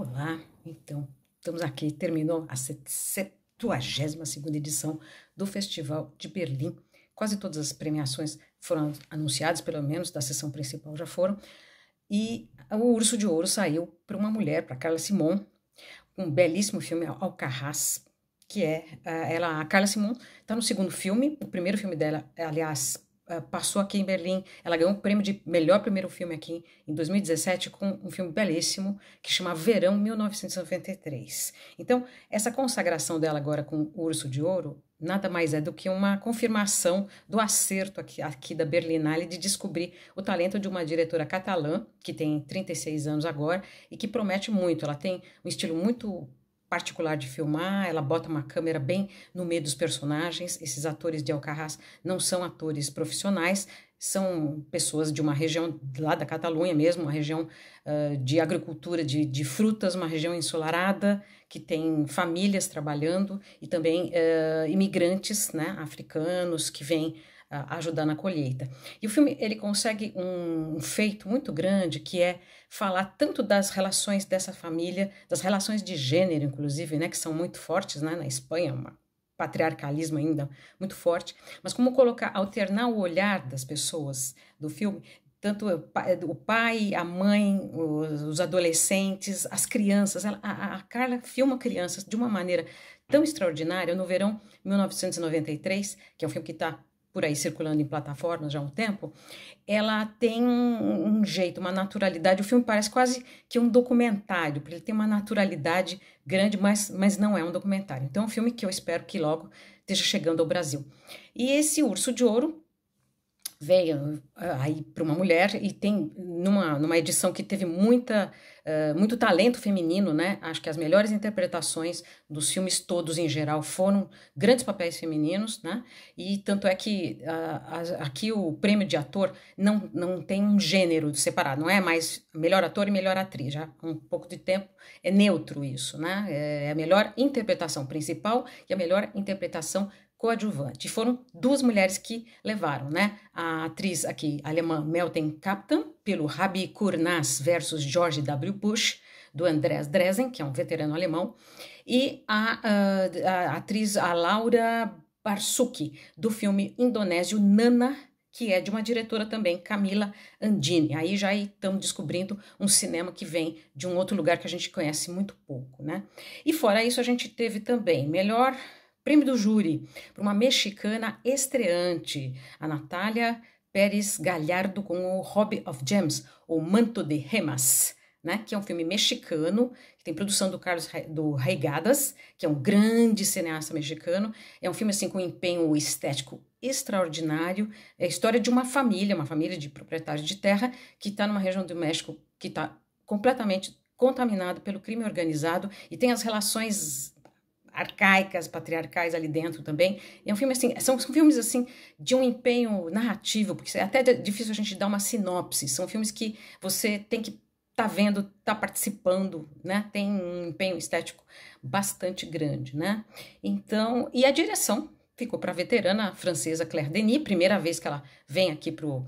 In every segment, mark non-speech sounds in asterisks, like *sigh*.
Olá, então, estamos aqui, terminou a 72 edição do Festival de Berlim. Quase todas as premiações foram anunciadas, pelo menos da sessão principal já foram, e o Urso de Ouro saiu para uma mulher, para Carla Simon, um belíssimo filme, Alcarraz, que é, eh, ela, a Carla Simon está no segundo filme, o primeiro filme dela, aliás, ah, passou aqui em Berlim. Ela ganhou o prêmio de melhor primeiro filme aqui em 2017 com um filme belíssimo que chama Verão 1993. Então, essa consagração dela agora com o Urso de Ouro nada mais é do que uma confirmação do acerto aqui, aqui da Berlinale de descobrir o talento de uma diretora catalã que tem 36 anos agora e que promete muito. Ela tem um estilo muito particular de filmar, ela bota uma câmera bem no meio dos personagens. Esses atores de Alcarraz não são atores profissionais, são pessoas de uma região lá da Catalunha mesmo, uma região uh, de agricultura de, de, frutas, uma região ensolarada, que tem famílias trabalhando e também uh, imigrantes né, africanos que vêm ajudar na colheita. E o filme ele consegue um feito muito grande que é falar tanto das relações dessa família, das relações de gênero, inclusive, né, que são muito fortes né, na Espanha, um patriarcalismo ainda muito forte, mas como colocar, alternar o olhar das pessoas do filme tanto o pai, a mãe, os adolescentes, as crianças. a, a, Carla filma crianças de uma maneira tão extraordinária. No verão 1993, que é um filme que está por aí circulando em plataformas já há um tempo, ela tem um, um, jeito, uma naturalidade. O filme parece quase que um documentário, porque ele tem uma naturalidade grande, mas, mas não é um documentário. Então, é um filme que eu espero que logo esteja chegando ao Brasil. E esse Urso de Ouro veio ah, aí para uma mulher e tem numa, numa edição que teve muita uh, muito talento feminino, né? Acho que as melhores interpretações dos filmes todos em geral foram grandes papéis femininos, né? E tanto é que uh, aqui o prêmio de ator não, não tem um gênero separado, não é mais melhor ator e melhor atriz, já há um pouco de tempo é neutro isso, né? É, é a melhor interpretação principal e a melhor interpretação coadjuvante. Foram duas mulheres que levaram, né? A atriz aqui alemã Melten Kaptan, pelo Rabi Kurnas versus George W. Bush, do Andreas Dresden, que é um veterano alemão, e a, ah, a, a atriz a Laura Barsuki, do filme indonésio Nana, que é de uma diretora também, Camila Andini. Aí já estamos descobrindo um cinema que vem de um outro lugar que a gente conhece muito pouco, né? E fora isso, a gente teve também melhor Prêmio do Júri para uma mexicana estreante, a Natália Pérez Galhardo com o Hobby of Gems, o Manto de Remas. Né, que é um filme mexicano, que tem produção do Carlos do Reigadas, que é um grande cineasta mexicano. É um filme assim com um empenho estético extraordinário. É a história de uma família, uma família de proprietários de terra, que está numa região do México que está completamente contaminada pelo crime organizado e tem as relações arcaicas, patriarcais ali dentro também. É um filme assim, são, são filmes assim de um empenho narrativo, porque é até difícil a gente dar uma sinopse. São filmes que você tem que tá vendo, tá participando, né? Tem um empenho estético bastante grande, né? Então, e a direção ficou para a veterana francesa Claire Denis, primeira vez que ela vem aqui pro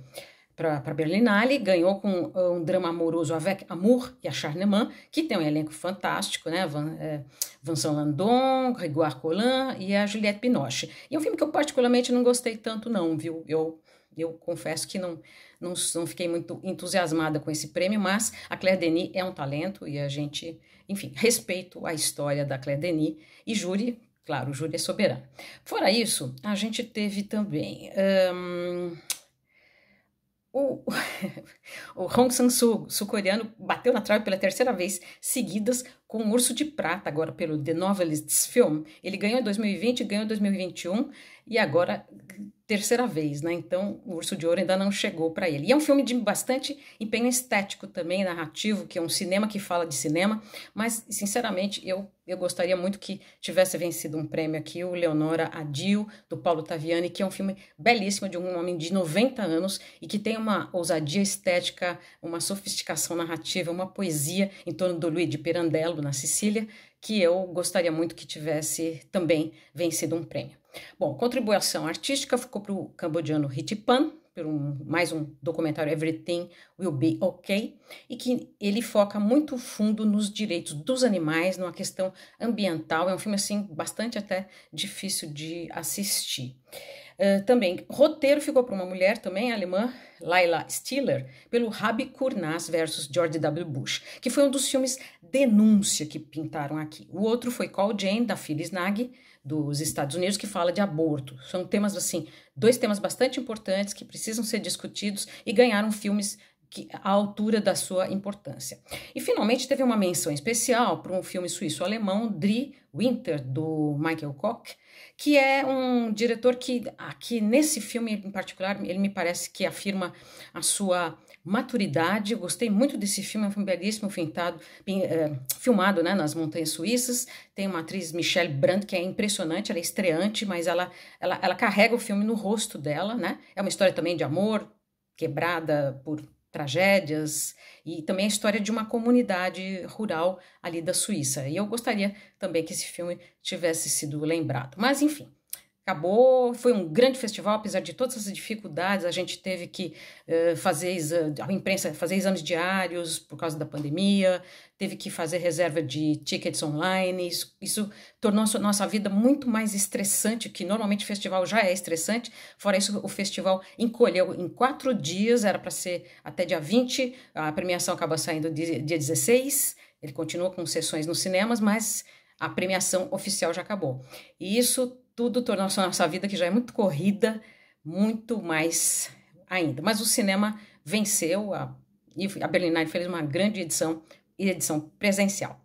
para Berlinale, ganhou com eh, um drama amoroso Avec Amour e a Charlemagne que tem um elenco fantástico, né? Van, é, Vincent Landon, Grégoire Collin e a Juliette Binoche. E é um filme que eu particularmente não gostei tanto não, viu? Eu, eu confesso que não, não, não fiquei muito entusiasmada com esse prêmio, mas a Claire Denis é um talento e a gente, enfim, respeito a história da Claire Denis e júri, claro, o júri é soberano. Fora isso, a gente teve também... Hum, o, *laughs* o Hong Sang-soo, sul-coreano, bateu na trave pela terceira vez seguidas com um Urso de Prata, agora pelo The Novelists Film. Ele ganhou em 2020, ganhou em 2021 e agora terceira vez, né? Então, o Urso de Ouro ainda não chegou para ele. E é um filme de bastante empenho estético também, narrativo, que é um cinema que fala de cinema, mas, sinceramente, eu, eu gostaria muito que tivesse vencido um prêmio aqui, o Leonora Adil, do Paulo Taviani, que é um filme belíssimo de um homem de 90 anos e que tem uma ousadia estética, uma sofisticação narrativa, uma poesia em torno do Luiz de Pirandello, na Sicília, que eu gostaria muito que tivesse também vencido um prêmio. Bom, contribuição artística ficou para o cambodiano Ritipan, por um, mais um documentário Everything Will Be OK e que ele foca muito fundo nos direitos dos animais, numa questão ambiental. É um filme assim bastante até difícil de assistir. Eh, também, roteiro ficou para uma mulher também, alemã, Laila Stiller, pelo Rabi Kurnas versus George W. Bush, que foi um dos filmes denúncia que pintaram aqui. O outro foi Call Jane, da Phyllis Nag dos Estados Unidos, que fala de aborto. São temas, assim, dois temas bastante importantes que precisam ser discutidos e ganharam filmes que, à altura da sua importância. E finalmente teve uma menção especial para um filme suíço-alemão, *Dri Winter, do Michael Koch, que é um diretor que, aqui nesse filme em particular, ele me parece que afirma a sua maturidade. Eu gostei muito desse filme, é um filme belíssimo, fintado, eh, filmado né, nas montanhas suíças. Tem uma atriz, Michelle Brandt, que é impressionante, ela é estreante, mas ela, ela, ela carrega o filme no rosto dela, né? É uma história também de amor, quebrada por tragédias e também a história de uma comunidade rural ali da Suíça. E eu gostaria também que esse filme tivesse sido lembrado. Mas enfim, acabou. Foi um grande festival, apesar de todas as dificuldades. A gente teve que uh, fazer a imprensa fazer exames diários por causa da pandemia, teve que fazer reserva de tickets online. Isso, isso tornou nossa vida muito mais estressante, que normalmente o festival já é estressante. Fora isso, o festival encolheu em quatro dias, era para ser até dia 20, a premiação acaba saindo dia 16. Ele continua com sessões nos cinemas, mas a premiação oficial já acabou. E isso tudo tornou a nossa vida, que já é muito corrida, muito mais ainda. Mas o cinema venceu, a, a Berlinale fez uma grande edição e edição presencial.